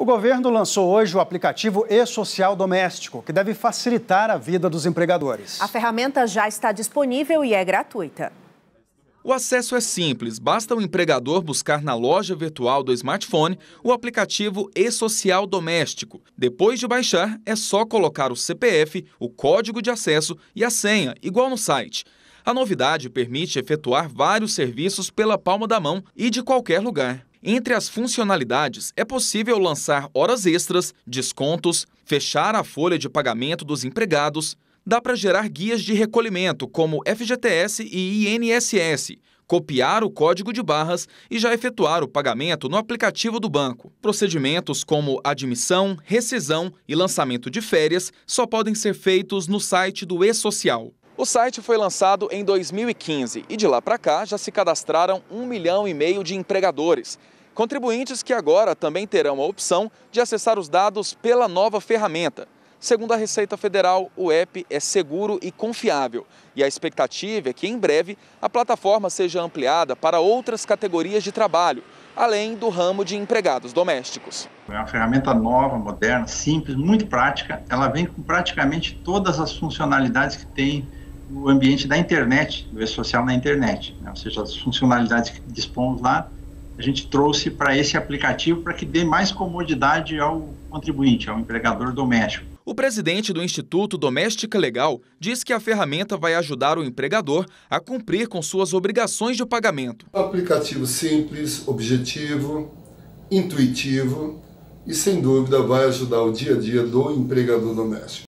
O governo lançou hoje o aplicativo e-social doméstico, que deve facilitar a vida dos empregadores. A ferramenta já está disponível e é gratuita. O acesso é simples, basta o empregador buscar na loja virtual do smartphone o aplicativo e-social doméstico. Depois de baixar, é só colocar o CPF, o código de acesso e a senha, igual no site. A novidade permite efetuar vários serviços pela palma da mão e de qualquer lugar. Entre as funcionalidades, é possível lançar horas extras, descontos, fechar a folha de pagamento dos empregados, dá para gerar guias de recolhimento, como FGTS e INSS, copiar o código de barras e já efetuar o pagamento no aplicativo do banco. Procedimentos como admissão, rescisão e lançamento de férias só podem ser feitos no site do eSocial. O site foi lançado em 2015 e de lá para cá já se cadastraram um milhão e meio de empregadores. Contribuintes que agora também terão a opção de acessar os dados pela nova ferramenta. Segundo a Receita Federal, o app é seguro e confiável. E a expectativa é que, em breve, a plataforma seja ampliada para outras categorias de trabalho, além do ramo de empregados domésticos. É uma ferramenta nova, moderna, simples, muito prática. Ela vem com praticamente todas as funcionalidades que tem o ambiente da internet, do E-Social na internet. Né? Ou seja, as funcionalidades que dispomos lá, a gente trouxe para esse aplicativo para que dê mais comodidade ao contribuinte, ao empregador doméstico. O presidente do Instituto Doméstica Legal diz que a ferramenta vai ajudar o empregador a cumprir com suas obrigações de pagamento. Um aplicativo simples, objetivo, intuitivo e, sem dúvida, vai ajudar o dia a dia do empregador doméstico.